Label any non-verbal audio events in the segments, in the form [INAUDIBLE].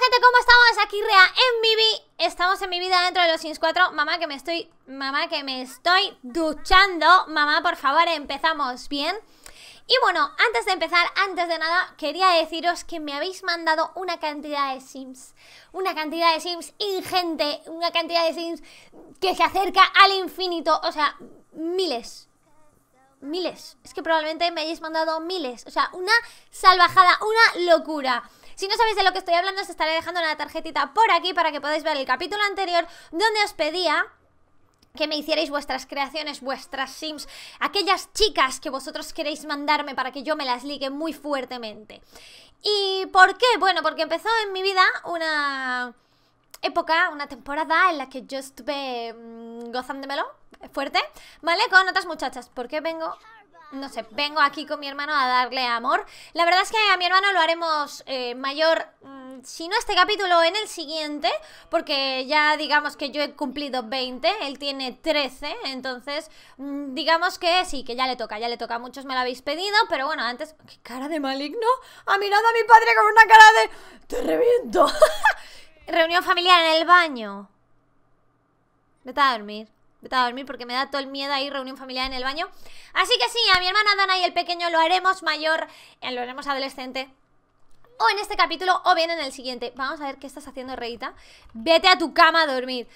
gente? ¿Cómo estamos? Aquí Rea en mi vida. Estamos en mi vida dentro de los Sims 4. Mamá, que me estoy... Mamá, que me estoy duchando. Mamá, por favor, empezamos bien. Y bueno, antes de empezar, antes de nada, quería deciros que me habéis mandado una cantidad de Sims. Una cantidad de Sims ingente. Una cantidad de Sims que se acerca al infinito. O sea, miles miles. Es que probablemente me hayáis mandado miles. O sea, una salvajada, una locura. Si no sabéis de lo que estoy hablando, os estaré dejando una tarjetita por aquí para que podáis ver el capítulo anterior donde os pedía que me hicierais vuestras creaciones, vuestras sims, aquellas chicas que vosotros queréis mandarme para que yo me las ligue muy fuertemente. ¿Y por qué? Bueno, porque empezó en mi vida una época, una temporada en la que yo estuve mm, gozándomelo fuerte, ¿vale? Con otras muchachas. ¿Por qué vengo no sé, vengo aquí con mi hermano a darle amor. La verdad es que a mi hermano lo haremos eh, mayor, mm, si no este capítulo, en el siguiente, porque ya digamos que yo he cumplido 20, él tiene 13, entonces mm, digamos que sí, que ya le toca, ya le toca. Muchos me lo habéis pedido, pero bueno, antes... ¡Qué cara de maligno! Ha mirado a mi padre con una cara de... ¡Te reviento! [LAUGHS] Reunión familiar en el baño. Vete a dormir. Vete a dormir porque me da todo el miedo ahí reunión familiar en el baño. Así que sí, a mi hermana Dana y el pequeño lo haremos mayor, eh, lo haremos adolescente. O en este capítulo o bien en el siguiente. Vamos a ver qué estás haciendo, Reita. Vete a tu cama a dormir.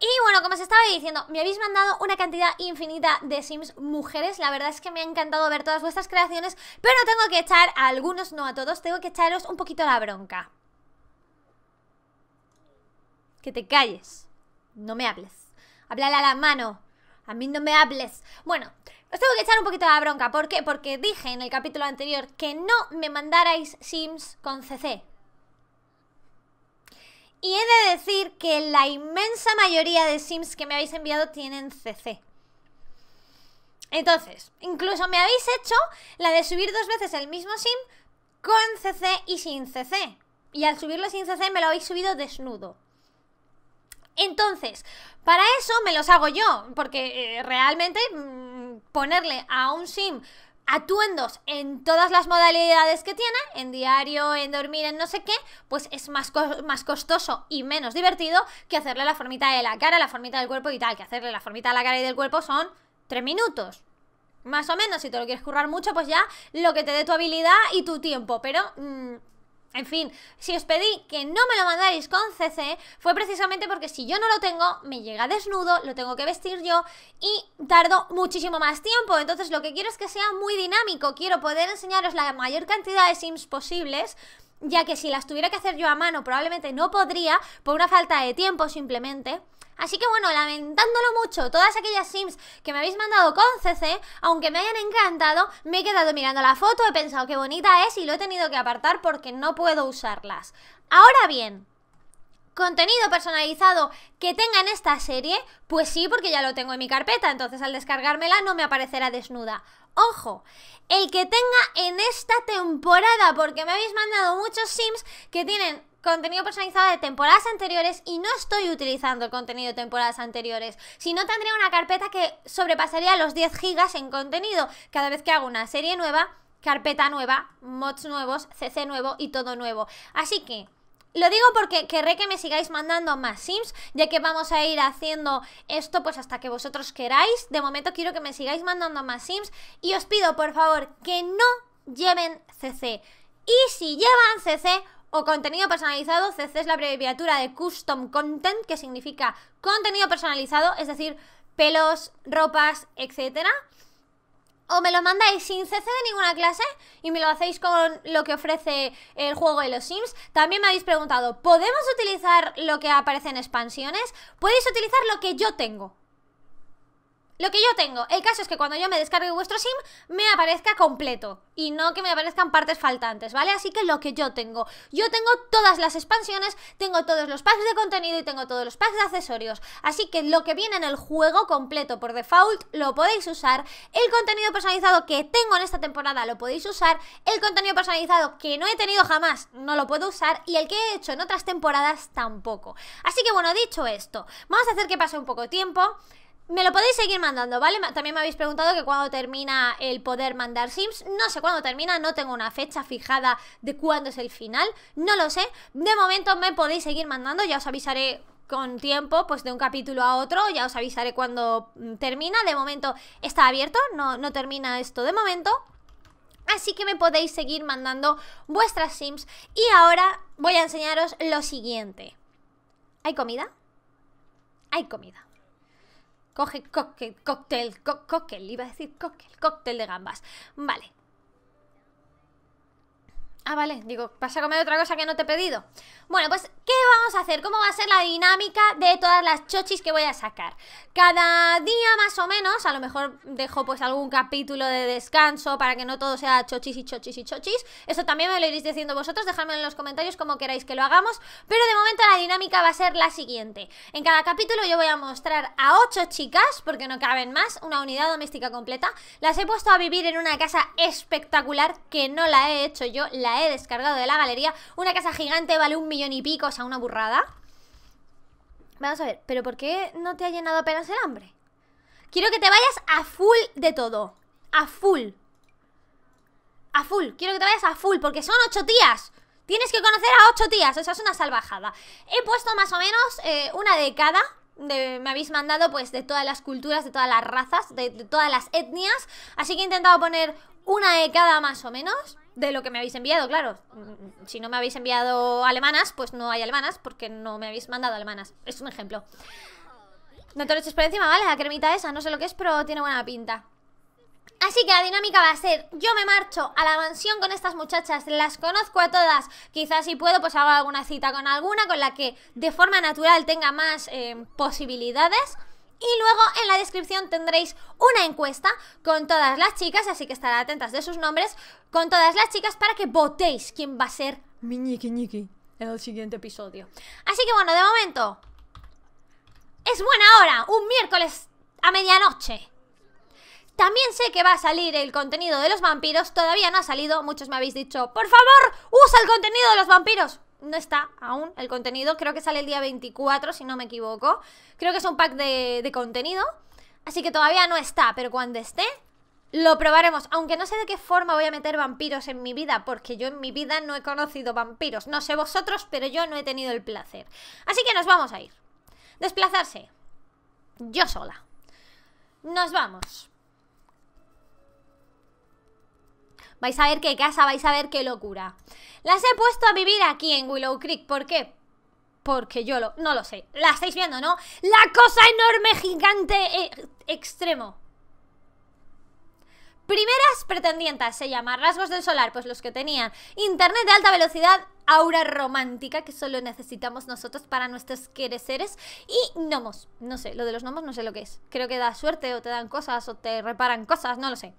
Y bueno, como os estaba diciendo, me habéis mandado una cantidad infinita de Sims mujeres. La verdad es que me ha encantado ver todas vuestras creaciones, pero tengo que echar a algunos, no a todos, tengo que echaros un poquito la bronca. Que te calles. No me hables. Háblale a la mano. A mí no me hables. Bueno, os tengo que echar un poquito de la bronca. ¿Por qué? Porque dije en el capítulo anterior que no me mandarais Sims con CC. Y he de decir que la inmensa mayoría de Sims que me habéis enviado tienen CC. Entonces, incluso me habéis hecho la de subir dos veces el mismo Sim con CC y sin CC. Y al subirlo sin CC me lo habéis subido desnudo. Entonces, para eso me los hago yo, porque eh, realmente mm, ponerle a un sim atuendos en todas las modalidades que tiene, en diario, en dormir, en no sé qué, pues es más, más costoso y menos divertido que hacerle la formita de la cara, la formita del cuerpo y tal, que hacerle la formita de la cara y del cuerpo son tres minutos. Más o menos, si te lo quieres currar mucho, pues ya lo que te dé tu habilidad y tu tiempo, pero... Mm, en fin, si os pedí que no me lo mandáis con CC, fue precisamente porque si yo no lo tengo, me llega desnudo, lo tengo que vestir yo y tardo muchísimo más tiempo. Entonces lo que quiero es que sea muy dinámico, quiero poder enseñaros la mayor cantidad de sims posibles ya que si las tuviera que hacer yo a mano probablemente no podría por una falta de tiempo simplemente. Así que bueno, lamentándolo mucho, todas aquellas sims que me habéis mandado con CC, aunque me hayan encantado, me he quedado mirando la foto, he pensado qué bonita es y lo he tenido que apartar porque no puedo usarlas. Ahora bien, contenido personalizado que tenga en esta serie, pues sí, porque ya lo tengo en mi carpeta, entonces al descargármela no me aparecerá desnuda. Ojo, el que tenga en esta temporada, porque me habéis mandado muchos sims que tienen contenido personalizado de temporadas anteriores y no estoy utilizando el contenido de temporadas anteriores. Si no, tendría una carpeta que sobrepasaría los 10 gigas en contenido. Cada vez que hago una serie nueva, carpeta nueva, mods nuevos, CC nuevo y todo nuevo. Así que... Lo digo porque querré que me sigáis mandando más sims, ya que vamos a ir haciendo esto pues hasta que vosotros queráis. De momento quiero que me sigáis mandando más sims y os pido por favor que no lleven CC. Y si llevan CC, o contenido personalizado. CC es la abreviatura de Custom Content, que significa contenido personalizado, es decir, pelos, ropas, etc. o me lo mandáis sin CC de ninguna clase y me lo hacéis con lo que ofrece el juego de los Sims. También me habéis preguntado, ¿podemos utilizar lo que aparece en expansiones? Podéis utilizar lo que yo tengo. Lo que yo tengo, el caso es que cuando yo me descargue vuestro sim, me aparezca completo y no que me aparezcan partes faltantes, ¿vale? Así que lo que yo tengo, yo tengo todas las expansiones, tengo todos los packs de contenido y tengo todos los packs de accesorios, así que lo que viene en el juego completo por default lo podéis usar, el contenido personalizado que tengo en esta temporada lo podéis usar, el contenido personalizado que no he tenido jamás no lo puedo usar y el que he hecho en otras temporadas tampoco. Así que bueno, dicho esto, vamos a hacer que pase un poco de tiempo... Me lo podéis seguir mandando, ¿vale? También me habéis preguntado que cuándo termina el poder mandar sims. No sé cuándo termina, no tengo una fecha fijada de cuándo es el final. No lo sé. De momento me podéis seguir mandando, ya os avisaré con tiempo, pues de un capítulo a otro, ya os avisaré cuando mm, termina. De momento está abierto, no, no termina esto de momento. Así que me podéis seguir mandando vuestras sims. Y ahora voy a enseñaros lo siguiente. ¿Hay comida? Hay comida. Coge cóctel, cóctel, cóctel, iba a decir cóctel, cóctel de gambas. Vale, Ah, vale, digo, ¿vas a comer otra cosa que no te he pedido? Bueno, pues, ¿qué vamos a hacer? ¿Cómo va a ser la dinámica de todas las chochis que voy a sacar? Cada día más o menos, a lo mejor dejo pues algún capítulo de descanso para que no todo sea chochis y chochis y chochis. Eso también me lo iréis diciendo vosotros, Dejadme en los comentarios como queráis que lo hagamos. Pero de momento la dinámica va a ser la siguiente. En cada capítulo yo voy a mostrar a ocho chicas, porque no caben más, una unidad doméstica completa. Las he puesto a vivir en una casa espectacular que no la he hecho yo, la he eh, descargado de la galería. Una casa gigante vale un millón y pico, o sea, una burrada. Vamos a ver, ¿pero por qué no te ha llenado apenas el hambre? Quiero que te vayas a full de todo. A full. A full. Quiero que te vayas a full, porque son ocho tías. Tienes que conocer a ocho tías. O sea, es una salvajada. He puesto más o menos eh, una de cada me habéis mandado pues de todas las culturas, de todas las razas, de, de, todas las etnias. Así que he intentado poner una de cada más o menos de lo que me habéis enviado, claro. Mm, si no me habéis enviado alemanas, pues no hay alemanas porque no me habéis mandado alemanas. Es un ejemplo. No te lo eches por encima, ¿vale? La cremita esa, no sé lo que es, pero tiene buena pinta. Así que la dinámica va a ser, yo me marcho a la mansión con estas muchachas, las conozco a todas, quizás si puedo pues hago alguna cita con alguna con la que de forma natural tenga más eh, posibilidades. Y luego en la descripción tendréis una encuesta con todas las chicas, así que estar atentas de sus nombres, con todas las chicas para que votéis quién va a ser mi ñiqui ñiqui en el siguiente episodio. Así que bueno, de momento, es buena hora, un miércoles a medianoche. También sé que va a salir el contenido de los vampiros. Todavía no ha salido. Muchos me habéis dicho, por favor, usa el contenido de los vampiros. No está aún el contenido. Creo que sale el día 24, si no me equivoco. Creo que es un pack de, contenido. Así que todavía no está, pero cuando esté, lo probaremos, aunque no sé de qué forma voy a meter vampiros en mi vida, porque yo en mi vida no he conocido vampiros. No sé vosotros, pero yo no he tenido el placer. Así que nos vamos a ir. Desplazarse. Yo sola. Nos vamos. Vais a ver qué casa, vais a ver qué locura. Las he puesto a vivir aquí en Willow Creek. ¿Por qué? Porque yo lo, no lo sé. La estáis viendo, ¿no? La cosa enorme, gigante, e, extremo. Primeras pretendientas se llama Rasgos del Solar, pues los que tenían Internet de alta velocidad, aura romántica que solo necesitamos nosotros para nuestros quereres y gnomos. No sé, lo de los gnomos no sé lo que es. Creo que da suerte o te dan cosas o te reparan cosas, no lo sé.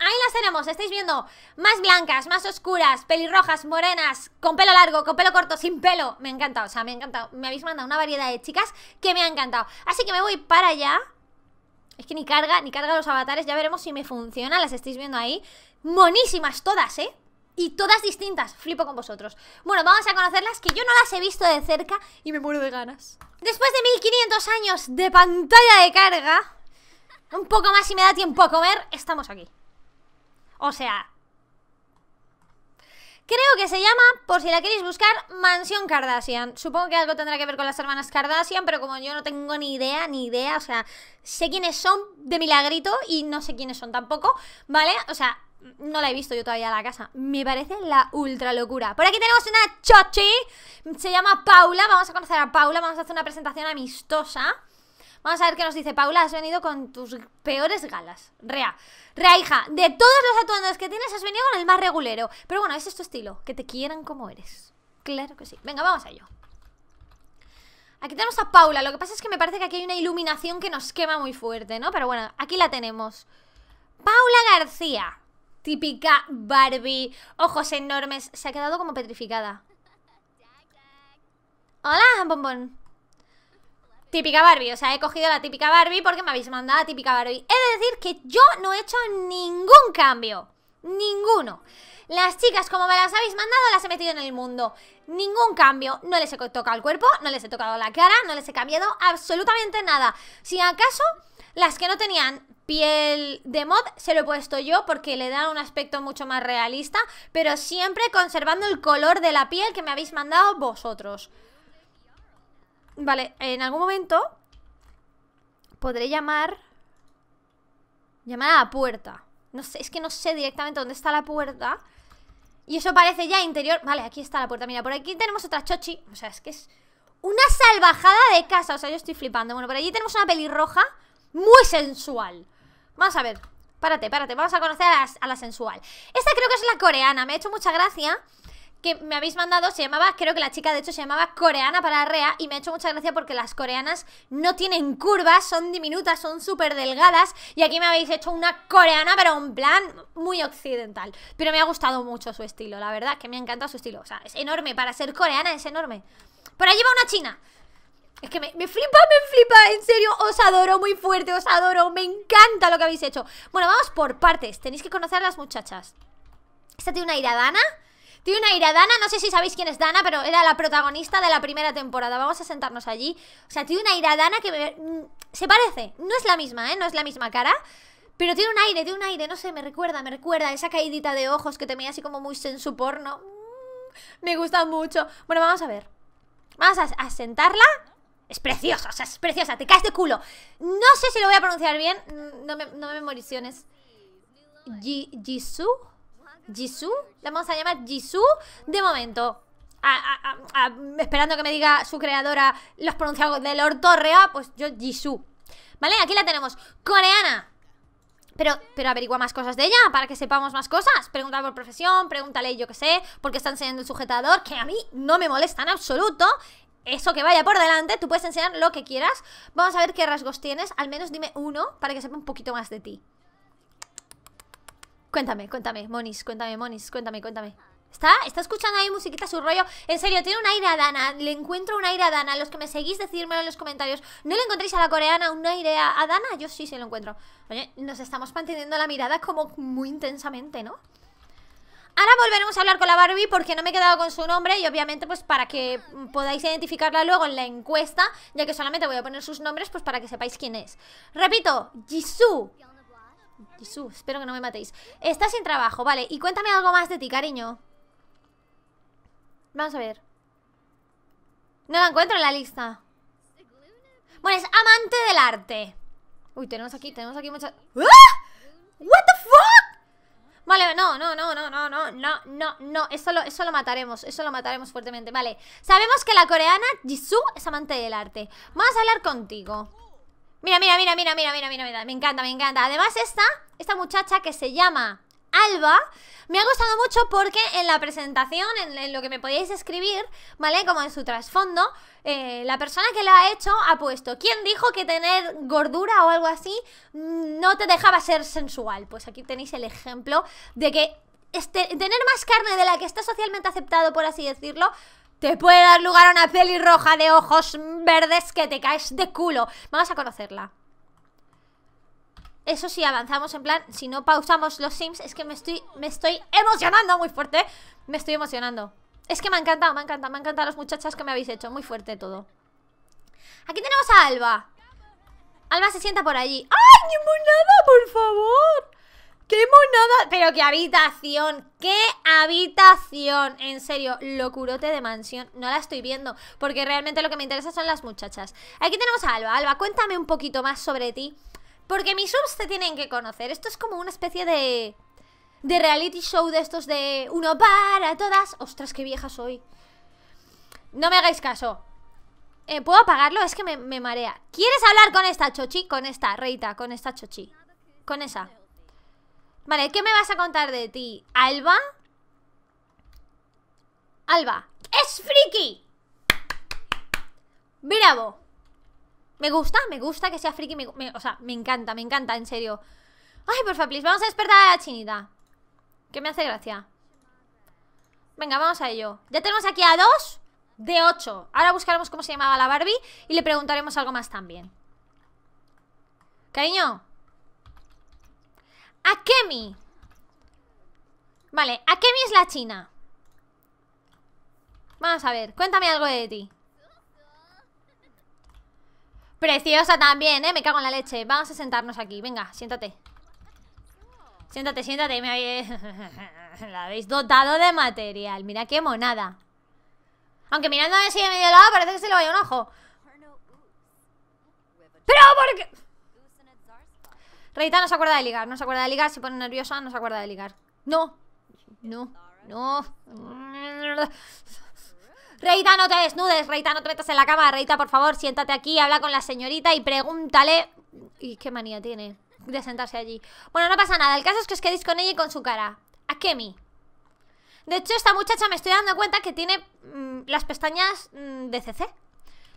Ahí las tenemos, estáis viendo Más blancas, más oscuras, pelirrojas, morenas Con pelo largo, con pelo corto, sin pelo Me encanta, o sea, me encanta Me habéis mandado una variedad de chicas que me ha encantado Así que me voy para allá es que ni carga, ni carga los avatares, ya veremos si me funciona, las estáis viendo ahí. Monísimas todas, ¿eh? y todas distintas. Flipo con vosotros. Bueno, vamos a conocerlas que yo no las he visto de cerca y me muero de ganas. Después de 1500 años de pantalla de carga, un poco más y me da tiempo a comer, estamos aquí. O sea, Creo que se llama, por si la queréis buscar, Mansión Kardashian. Supongo que algo tendrá que ver con las hermanas Kardashian, pero como yo no tengo ni idea, ni idea, o sea, sé quiénes son de milagrito y no sé quiénes son tampoco, ¿vale? O sea, no la he visto yo todavía a la casa. Me parece la ultra locura. Por aquí tenemos una chochi, se llama Paula, vamos a conocer a Paula, vamos a hacer una presentación amistosa. Vamos a ver qué nos dice Paula. Has venido con tus peores galas. Rea. Rea, hija. De todos los atuendos que tienes, has venido con el más regulero. Pero bueno, es tu estilo. Que te quieran como eres. Claro que sí. Venga, vamos a ello. Aquí tenemos a Paula. Lo que pasa es que me parece que aquí hay una iluminación que nos quema muy fuerte, ¿no? Pero bueno, aquí la tenemos. Paula García. Típica Barbie. Ojos enormes. Se ha quedado como petrificada. Hola, bombón. Típica Barbie, o sea, he cogido la típica Barbie porque me habéis mandado la típica Barbie. He de decir que yo no he hecho ningún cambio. Ninguno. Las chicas, como me las habéis mandado, las he metido en el mundo. Ningún cambio. No les he tocado el cuerpo, no les he tocado la cara, no les he cambiado absolutamente nada. Si acaso, las que no tenían piel de mod se lo he puesto yo porque le da un aspecto mucho más realista, pero siempre conservando el color de la piel que me habéis mandado vosotros. Vale, en algún momento podré llamar... llamada a la puerta. No sé, es que no sé directamente dónde está la puerta. Y eso parece ya interior. Vale, aquí está la puerta. Mira, por aquí tenemos otra chochi. O sea, es que es una salvajada de casa. O sea, yo estoy flipando. Bueno, por allí tenemos una pelirroja muy sensual. Vamos a ver. Párate, párate. Vamos a conocer a a la sensual. Esta creo que es la coreana. Me ha hecho mucha gracia que me habéis mandado se llamaba, creo que la chica de hecho se llamaba coreana para rea y me ha hecho mucha gracia porque las coreanas no tienen curvas, son diminutas, son súper delgadas y aquí me habéis hecho una coreana pero un plan muy occidental. Pero me ha gustado mucho su estilo, la verdad, que me encanta su estilo. O sea, es enorme, para ser coreana es enorme. Por ahí va una china. Es que me, me, flipa, me flipa, en serio, os adoro muy fuerte, os adoro, me encanta lo que habéis hecho. Bueno, vamos por partes, tenéis que conocer a las muchachas. Esta tiene una iradana, tiene una ira. Dana, no sé si sabéis quién es Dana, pero era la protagonista de la primera temporada. Vamos a sentarnos allí. O sea, tiene una ira Dana que me... Mm, se parece. No es la misma, ¿eh? No es la misma cara. Pero tiene un aire, tiene un aire, no sé, me recuerda, me recuerda esa caídita de ojos que tenía así como muy sensu porno. Mm, me gusta mucho. Bueno, vamos a ver. Vamos a, sentarla. Es preciosa, o sea, es preciosa, te caes de culo. No sé si lo voy a pronunciar bien, mm, no me, no me memoriciones. Jisoo. Jisoo. La vamos a llamar Jisoo de momento. esperando que me diga su creadora los pronunciados Lord Torrea, pues yo Jisoo. Vale, aquí la tenemos. Coreana. Pero, pero averigua más cosas de ella para que sepamos más cosas. Pregúntale por profesión, pregúntale yo qué sé, porque está enseñando el sujetador, que a mí no me molesta en absoluto. Eso que vaya por delante, tú puedes enseñar lo que quieras. Vamos a ver qué rasgos tienes. Al menos dime uno para que sepa un poquito más de ti. Cuéntame, cuéntame, Monis, cuéntame, Monis, cuéntame, cuéntame. ¿Está? ¿Está escuchando ahí musiquita su rollo? En serio, tiene un aire a Dana. Le encuentro un aire a Dana. Los que me seguís, decídmelo en los comentarios. ¿No le encontréis a la coreana un aire a Dana? Yo sí se lo encuentro. Oye, nos estamos manteniendo la mirada como muy intensamente, ¿no? Ahora volveremos a hablar con la Barbie porque no me he quedado con su nombre y obviamente pues para que podáis identificarla luego en la encuesta, ya que solamente voy a poner sus nombres pues para que sepáis quién es. Repito, Jisoo, Jisoo, espero que no me matéis. Está sin trabajo, vale. Y cuéntame algo más de ti, cariño. Vamos a ver. No la encuentro en la lista. Bueno, es amante del arte. Uy, tenemos aquí, tenemos aquí muchas... ¡Ah! ¿What the fuck? Vale, no, no, no, no, no, no, no, no, no. Eso lo, eso lo mataremos, eso lo mataremos fuertemente. Vale, sabemos que la coreana Jisoo es amante del arte. Vamos a hablar contigo. Mira, mira, mira, mira, mira, mira, mira, me encanta, me encanta. Además esta, esta muchacha que se llama Alba, me ha gustado mucho porque en la presentación, en, lo que me podíais escribir, ¿vale? Como en su trasfondo, eh, la persona que lo ha hecho ha puesto, ¿quién dijo que tener gordura o algo así no te dejaba ser sensual? Pues aquí tenéis el ejemplo de que este, tener más carne de la que está socialmente aceptado, por así decirlo, te puede dar lugar a una roja de ojos verdes que te caes de culo. Vamos a conocerla. Eso sí, avanzamos en plan, si no pausamos los sims, es que me estoy, me estoy emocionando muy fuerte. Me estoy emocionando. Es que me ha encantado, me encanta, me encanta encantado las muchachas que me habéis hecho. Muy fuerte todo. Aquí tenemos a Alba. Alba se sienta por allí. ¡Ay, ni nada, por favor! ¡Qué monada! Pero qué habitación, qué habitación. En serio, locurote de mansión. No la estoy viendo, porque realmente lo que me interesa son las muchachas. Aquí tenemos a Alba. Alba, cuéntame un poquito más sobre ti. Porque mis subs te tienen que conocer. Esto es como una especie de... De reality show de estos de... Uno para todas. Ostras, qué vieja soy. No me hagáis caso. Eh, ¿Puedo apagarlo? Es que me, me marea. ¿Quieres hablar con esta chochi? Con esta, Reita, con esta chochi. Con esa. Vale, ¿qué me vas a contar de ti? ¿Alba? Alba. ¡Es friki! ¡Bravo! Me gusta, me gusta que sea friki. o sea, me encanta, me encanta, en serio. Ay, porfa, please, vamos a despertar a la chinita. Que me hace gracia. Venga, vamos a ello. Ya tenemos aquí a dos de ocho. Ahora buscaremos cómo se llamaba la Barbie y le preguntaremos algo más también. Cariño, Akemi. Vale, Akemi es la china. Vamos a ver, cuéntame algo de ti. Preciosa también, ¿eh? Me cago en la leche. Vamos a sentarnos aquí. Venga, siéntate. Siéntate, siéntate. Me habéis... [LAUGHS] la habéis dotado de material. Mira qué monada. Aunque mirando así de medio lado parece que se le vaya un ojo. Pero, ¿por qué...? Reita no se acuerda de ligar, no se acuerda de ligar, se pone nerviosa, no se acuerda de ligar. No, no, no. Reita, no te desnudes, Reita, no te metas en la cama, Reita, por favor, siéntate aquí, habla con la señorita y pregúntale... Y qué manía tiene de sentarse allí. Bueno, no pasa nada, el caso es que os quedéis con ella y con su cara. A Kemi. De hecho, esta muchacha me estoy dando cuenta que tiene mm, las pestañas mm, de CC.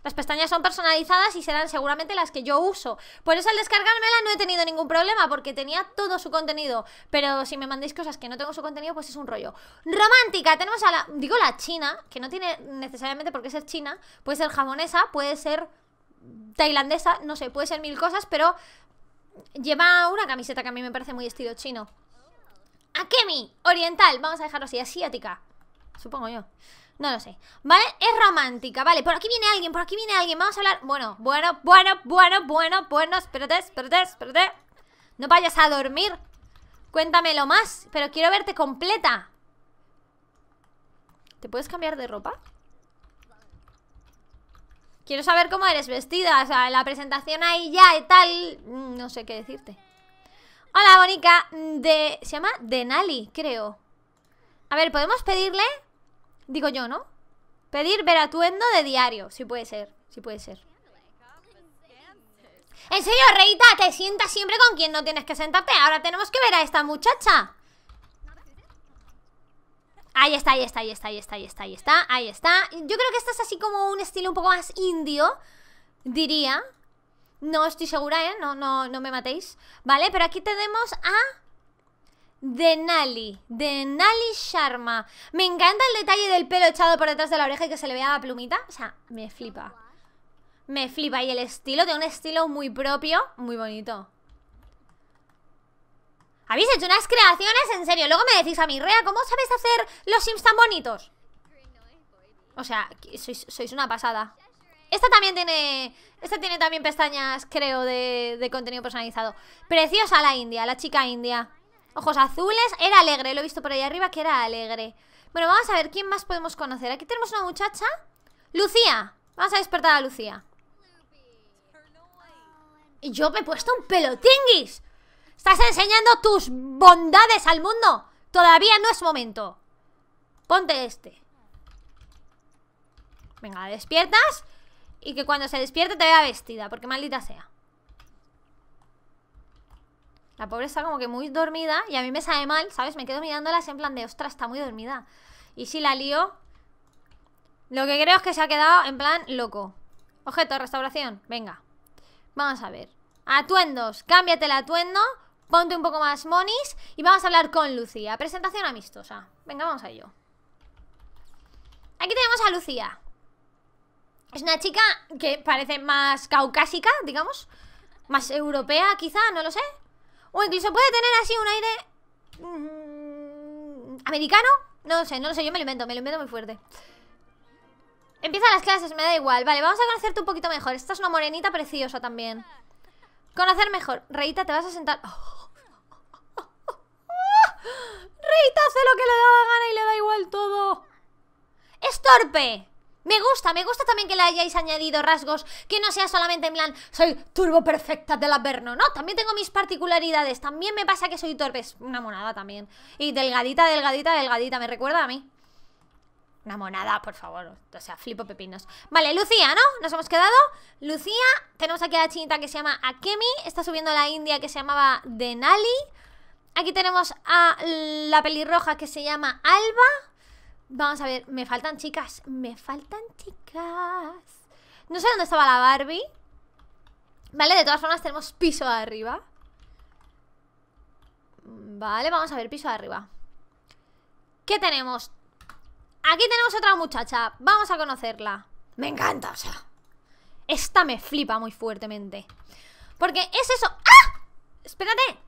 Las pestañas son personalizadas y serán seguramente las que yo uso. Por eso al descargármela no he tenido ningún problema porque tenía todo su contenido. Pero si me mandáis cosas que no tengo su contenido, pues es un rollo. Romántica, tenemos a la, digo la china, que no tiene necesariamente por qué ser china, puede ser japonesa, puede ser tailandesa, no sé, puede ser mil cosas, pero lleva una camiseta que a mí me parece muy estilo chino. Akemi, oriental, vamos a dejarlo así, asiática, supongo yo. No lo sé. ¿Vale? Es romántica. Vale, por aquí viene alguien, por aquí viene alguien. Vamos a hablar. Bueno, bueno, bueno, bueno, bueno, bueno. Espérate, espérate, espérate. No vayas a dormir. Cuéntamelo más, pero quiero verte completa. ¿Te puedes cambiar de ropa? Quiero saber cómo eres vestida. O sea, la presentación ahí ya y tal. Mm, no sé qué decirte. Hola, Bonica. De... Se llama Denali, creo. A ver, ¿podemos pedirle Digo yo, ¿no? Pedir ver atuendo de diario. Si puede ser, si puede ser. En serio, Reita, te sientas siempre con quien no tienes que sentarte. Ahora tenemos que ver a esta muchacha. Ahí está, ahí está, ahí está, ahí está, ahí está, ahí está, ahí está. Yo creo que esta es así como un estilo un poco más indio, diría. No estoy segura, ¿eh? No, no, no me matéis. Vale, pero aquí tenemos a Denali, Denali Sharma. Me encanta el detalle del pelo echado por detrás de la oreja y que se le vea la plumita. O sea, me flipa. Me flipa. Y el estilo, tiene un estilo muy propio, muy bonito. Habéis hecho unas creaciones, en serio. Luego me decís a mi Rea, ¿cómo sabes hacer los Sims tan bonitos? O sea, sois, una pasada. Esta también tiene. Esta tiene también pestañas, creo, de, de contenido personalizado. Preciosa la India, la chica India. Ojos azules, era alegre, lo he visto por ahí arriba que era alegre Bueno, vamos a ver quién más podemos conocer Aquí tenemos una muchacha Lucía, vamos a despertar a Lucía Y yo me he puesto un pelotinguis Estás enseñando tus bondades al mundo Todavía no es momento Ponte este Venga, despiertas Y que cuando se despierte te vea vestida Porque maldita sea la pobre está como que muy dormida y a mí me sabe mal, ¿sabes? Me quedo mirándolas en plan de, ostras, está muy dormida. Y si la lío... Lo que creo es que se ha quedado en plan loco. Objeto, restauración, venga. Vamos a ver. Atuendos, cámbiate el atuendo, ponte un poco más monis y vamos a hablar con Lucía. Presentación amistosa. Venga, vamos a ello. Aquí tenemos a Lucía. Es una chica que parece más caucásica, digamos. Más europea, quizá, no lo sé. O incluso puede tener así un aire... Mm, ¿Americano? No lo sé, no lo sé, yo me lo invento, me lo invento muy fuerte Empieza las clases, me da igual Vale, vamos a conocerte un poquito mejor Esta es una morenita preciosa también Conocer mejor Reita, te vas a sentar... [LAUGHS] Reita hace lo que le da la gana y le da igual todo ¡Es torpe! Me gusta, me gusta también que le hayáis añadido rasgos que no sea solamente en plan soy turbo perfecta del Averno, no, también tengo mis particularidades, también me pasa que soy torpe, una monada también. Y delgadita, delgadita, delgadita, me recuerda a mí. Una monada, por favor, o sea, flipo pepinos. Vale, Lucía, ¿no? Nos hemos quedado. Lucía, tenemos aquí a la chinita que se llama Akemi, está subiendo a la india que se llamaba Denali. Aquí tenemos a la pelirroja que se llama Alba. Vamos a ver, me faltan chicas. Me faltan chicas. No sé dónde estaba la Barbie. Vale, de todas formas tenemos piso de arriba. Vale, vamos a ver piso de arriba. ¿Qué tenemos? Aquí tenemos otra muchacha. Vamos a conocerla. Me encanta, o sea. Esta me flipa muy fuertemente. Porque es eso. ¡Ah! Espérate.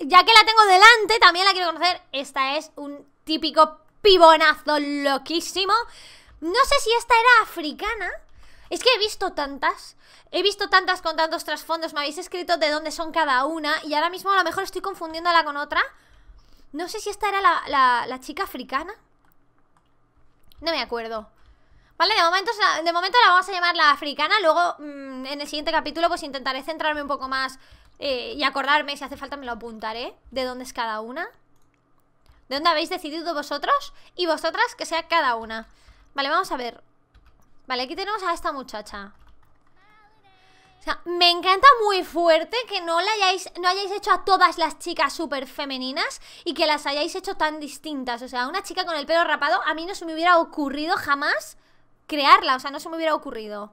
Ya que la tengo delante, también la quiero conocer. Esta es un típico pibonazo loquísimo. No sé si esta era africana. Es que he visto tantas. He visto tantas con tantos trasfondos. Me habéis escrito de dónde son cada una. Y ahora mismo a lo mejor estoy confundiéndola con otra. No sé si esta era la, la, chica africana. No me acuerdo. Vale, de momento, de momento la vamos a llamar la africana. Luego, mm, en el siguiente capítulo, pues intentaré centrarme un poco más eh, y acordarme. Si hace falta, me lo apuntaré de dónde es cada una de dónde habéis decidido vosotros y vosotras que sea cada una. Vale, vamos a ver. Vale, aquí tenemos a esta muchacha. O sea, me encanta muy fuerte que no, la hayáis, no hayáis hecho a todas las chicas súper femeninas y que las hayáis hecho tan distintas. O sea, una chica con el pelo rapado, a mí no se me hubiera ocurrido jamás crearla. O sea, no se me hubiera ocurrido.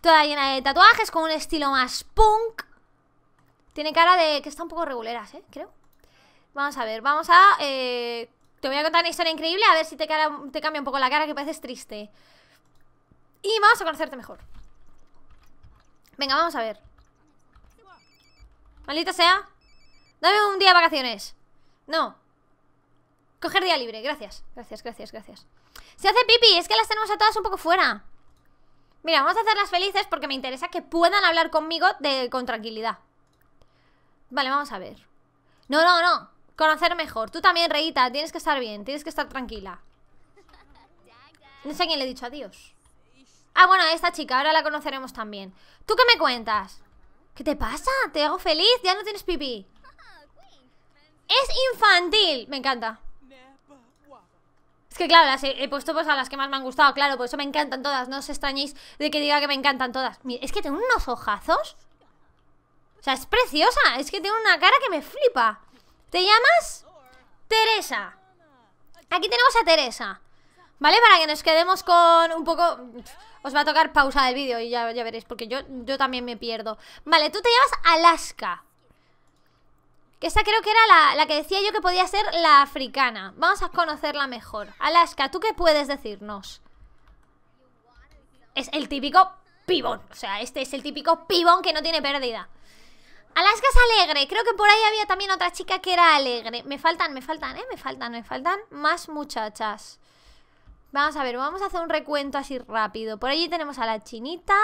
Toda llena de tatuajes, con un estilo más punk. Tiene cara de que está un poco reguleras, ¿eh? Creo. Vamos a ver, vamos a... Eh, te voy a contar una historia increíble, a ver si te, cambia un poco la cara, que pareces triste. Y vamos a conocerte mejor. Venga, vamos a ver. Maldita sea. Dame un día de vacaciones. No. Coger día libre. Gracias. Gracias, gracias, gracias. Se hace pipi. Es que las tenemos a todas un poco fuera. Mira, vamos a hacerlas felices porque me interesa que puedan hablar conmigo con tranquilidad. Vale, vamos a ver. No, no, no conocer mejor. Tú también, Reita, tienes que estar bien, tienes que estar tranquila. No sé a quién le he dicho adiós. Ah, bueno, a esta chica, ahora la conoceremos también. ¿Tú qué me cuentas? ¿Qué te pasa? ¿Te hago feliz? Ya no tienes pipí. ¡Es infantil! Me encanta. Es que claro, las he, puesto pues a las que más me han gustado, claro, por eso me encantan todas. No os extrañéis de que diga que me encantan todas. Mira, es que tengo unos ojazos. O sea, es preciosa. Es que tengo una cara que me flipa. ¿Te llamas? Teresa. Aquí tenemos a Teresa. ¿Vale? Para que nos quedemos con un poco... Os va a tocar pausa del vídeo y ya, ya, veréis, porque yo, yo también me pierdo. Vale, tú te llamas Alaska. Que esta creo que era la, la, que decía yo que podía ser la africana. Vamos a conocerla mejor. Alaska, ¿tú qué puedes decirnos? Es el típico pibón. O sea, este es el típico pibón que no tiene pérdida. Alaska es alegre. Creo que por ahí había también otra chica que era alegre. Me faltan, me faltan, ¿eh? Me faltan, me faltan más muchachas. Vamos a ver, vamos a hacer un recuento así rápido. Por allí tenemos a la chinita.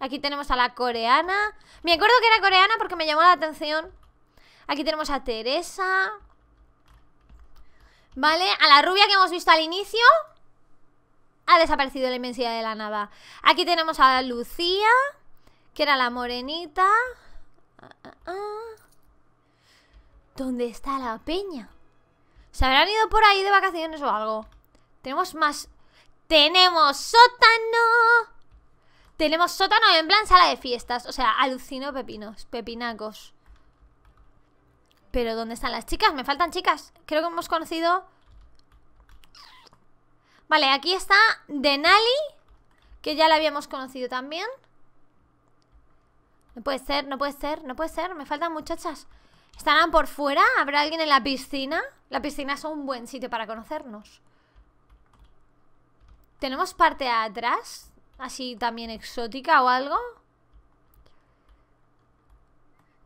Aquí tenemos a la coreana. Me acuerdo que era coreana porque me llamó la atención. Aquí tenemos a Teresa. ¿Vale? A la rubia que hemos visto al inicio. Ha desaparecido la inmensidad de la nada. Aquí tenemos a Lucía, que era la morenita. ¿Dónde está la peña? ¿Se habrán ido por ahí de vacaciones o algo? Tenemos más... ¡Tenemos sótano! Tenemos sótano en plan sala de fiestas. O sea, alucino pepinos, pepinacos. Pero ¿dónde están las chicas? Me faltan chicas. Creo que hemos conocido... Vale, aquí está Denali, que ya la habíamos conocido también. No puede ser, no puede ser, no puede ser. Me faltan muchachas. ¿Estarán por fuera? ¿Habrá alguien en la piscina? La piscina es un buen sitio para conocernos. ¿Tenemos parte atrás? Así también exótica o algo.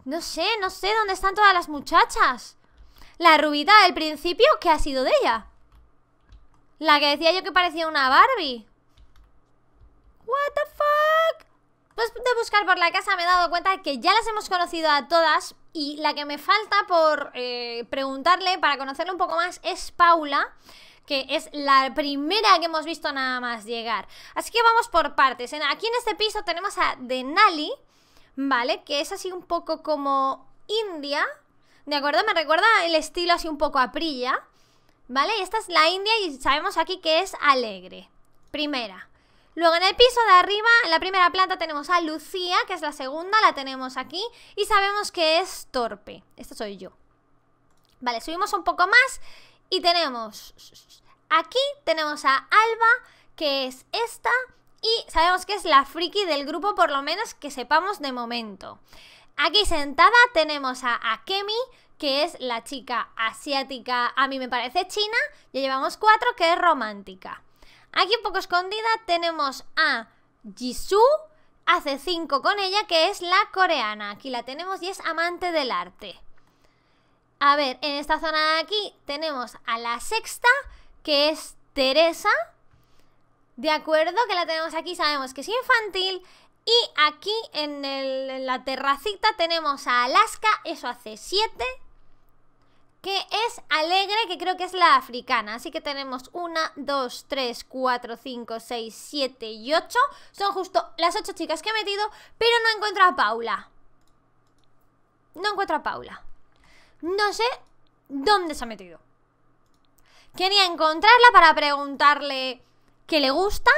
No sé, no sé dónde están todas las muchachas. La rubita del principio, ¿qué ha sido de ella? La que decía yo que parecía una Barbie. What the fuck? Después pues de buscar por la casa me he dado cuenta que ya las hemos conocido a todas y la que me falta por eh, preguntarle para conocerle un poco más es Paula que es la primera que hemos visto nada más llegar. Así que vamos por partes. Aquí en este piso tenemos a Denali, ¿vale? Que es así un poco como India, ¿de acuerdo? Me recuerda el estilo así un poco a Prilla, ¿vale? Y esta es la India y sabemos aquí que es alegre. Primera. Luego en el piso de arriba, en la primera planta tenemos a Lucía, que es la segunda, la tenemos aquí. Y sabemos que es torpe. Esta soy yo. Vale, subimos un poco más y tenemos... Aquí tenemos a Alba, que es esta. Y sabemos que es la friki del grupo, por lo menos que sepamos de momento. Aquí sentada tenemos a Akemi, que es la chica asiática, a mí me parece china. Ya llevamos cuatro, que es romántica. Aquí un poco escondida tenemos a Jisoo, hace 5 con ella, que es la coreana. Aquí la tenemos y es amante del arte. A ver, en esta zona de aquí tenemos a la sexta, que es Teresa. De acuerdo, que la tenemos aquí, sabemos que es infantil. Y aquí en, la terracita tenemos a Alaska, eso hace 7 que es alegre, que creo que es la africana. Así que tenemos una, dos, tres, cuatro, cinco, seis, siete y ocho. Son justo las ocho chicas que he metido, pero no encuentro a Paula. No encuentro a Paula. No sé dónde se ha metido. Quería encontrarla para preguntarle qué le gusta,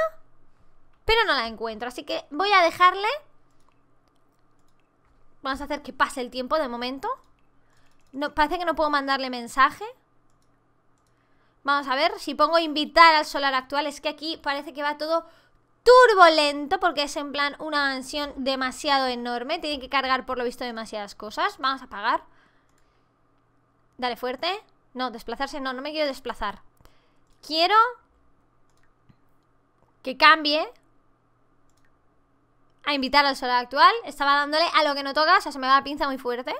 pero no la encuentro. Así que voy a dejarle... Vamos a hacer que pase el tiempo de momento parece que no puedo mandarle mensaje. Vamos a ver, si pongo invitar al solar actual, es que aquí parece que va todo turbulento porque es en plan una mansión demasiado enorme. Tiene que cargar por lo visto demasiadas cosas. Vamos a pagar Dale fuerte. No, desplazarse no, no me quiero desplazar. Quiero que cambie a invitar al solar actual. Estaba dándole a lo que no toca, o sea, se me va la pinza muy fuerte.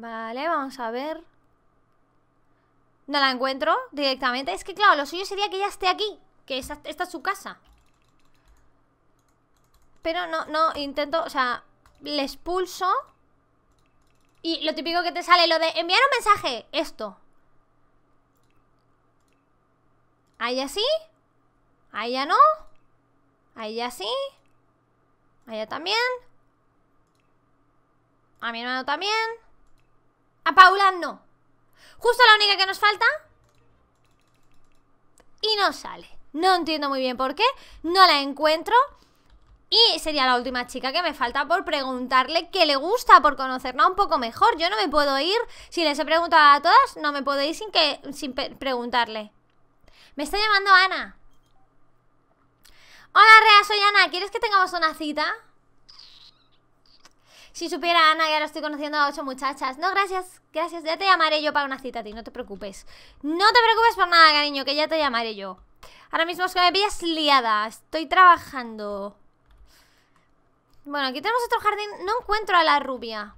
Vale, vamos a ver. No la encuentro directamente. Es que, claro, lo suyo sería que ella esté aquí. Que esta, es su casa. Pero no, no, intento, o sea, Le expulso Y lo típico que te sale, lo de enviar un mensaje. Esto. Ahí así. Ahí ya no. Ahí ya sí. ella también. A mi hermano también. A Paula no. Justo la única que nos falta. Y no sale. No entiendo muy bien por qué. No la encuentro. Y sería la última chica que me falta por preguntarle qué le gusta, por conocerla un poco mejor. Yo no me puedo ir, si les he preguntado a todas, no me puedo ir sin, que, sin preguntarle. Me está llamando Ana. Hola Rea, soy Ana. ¿Quieres que tengamos una cita? Si supiera Ana ya ahora estoy conociendo a ocho muchachas. No, gracias, gracias. Ya te llamaré yo para una cita a ti, no te preocupes. No te preocupes por nada, cariño, que ya te llamaré yo. Ahora mismo es que me pillas liada. Estoy trabajando. Bueno, aquí tenemos otro jardín. No encuentro a la rubia.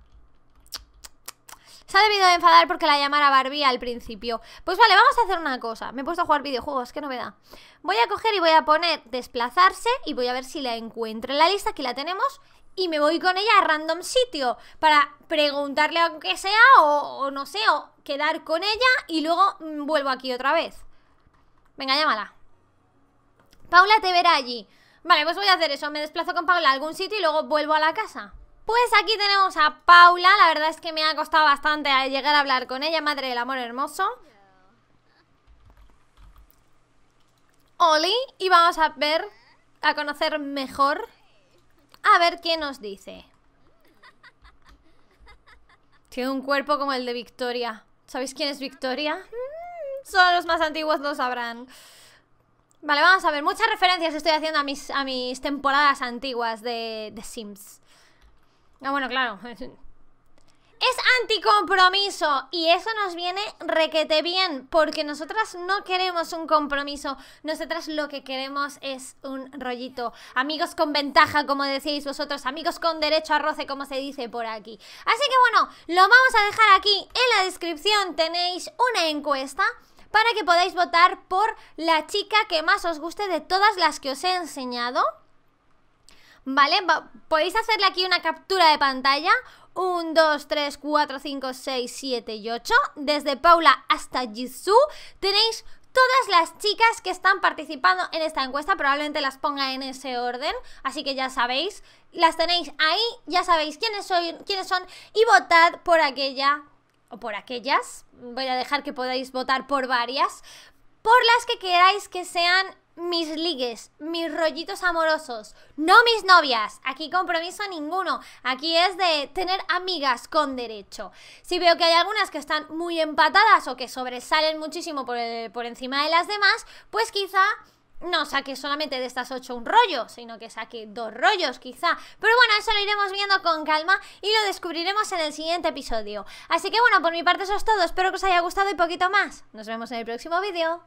Se ha debido de enfadar porque la llamara Barbie al principio. Pues vale, vamos a hacer una cosa. Me he puesto a jugar videojuegos, qué novedad. Voy a coger y voy a poner desplazarse y voy a ver si la encuentro en la lista. Aquí la tenemos y me voy con ella a random sitio para preguntarle a que sea o, no sé, o quedar con ella y luego mm, vuelvo aquí otra vez. Venga, llámala. Paula te verá allí. Vale, pues voy a hacer eso. Me desplazo con Paula a algún sitio y luego vuelvo a la casa. Pues aquí tenemos a Paula. La verdad es que me ha costado bastante llegar a hablar con ella. Madre del amor hermoso. Oli. Y vamos a ver, a conocer mejor a ver qué nos dice. Tiene un cuerpo como el de Victoria. ¿Sabéis quién es Victoria? Mm, solo los más antiguos lo sabrán. Vale, vamos a ver. Muchas referencias estoy haciendo a mis, a mis temporadas antiguas de, de Sims. Ah, bueno, claro. [LAUGHS] es anticompromiso y eso nos viene requete bien porque nosotras no queremos un compromiso, nosotras lo que queremos es un rollito, amigos con ventaja como decíais vosotros, amigos con derecho a roce como se dice por aquí. Así que bueno, lo vamos a dejar aquí en la descripción, tenéis una encuesta para que podáis votar por la chica que más os guste de todas las que os he enseñado. ¿Vale? Podéis hacerle aquí una captura de pantalla, 1, 2, 3, 4, 5, 6, 7 y 8. Desde Paula hasta Jisoo tenéis todas las chicas que están participando en esta encuesta, probablemente las ponga en ese orden, así que ya sabéis, las tenéis ahí, ya sabéis quiénes, quiénes son y votad por aquella o por aquellas, voy a dejar que podáis votar por varias, por las que queráis que sean mis ligues, mis rollitos amorosos, no mis novias. Aquí compromiso ninguno. Aquí es de tener amigas con derecho. Si veo que hay algunas que están muy empatadas o que sobresalen muchísimo por, por encima de las demás, pues quizá no saque solamente de estas ocho un rollo, sino que saque dos rollos quizá. Pero bueno, eso lo iremos viendo con calma y lo descubriremos en el siguiente episodio. Así que bueno, por mi parte eso es todo. Espero que os haya gustado y poquito más. Nos vemos en el próximo vídeo.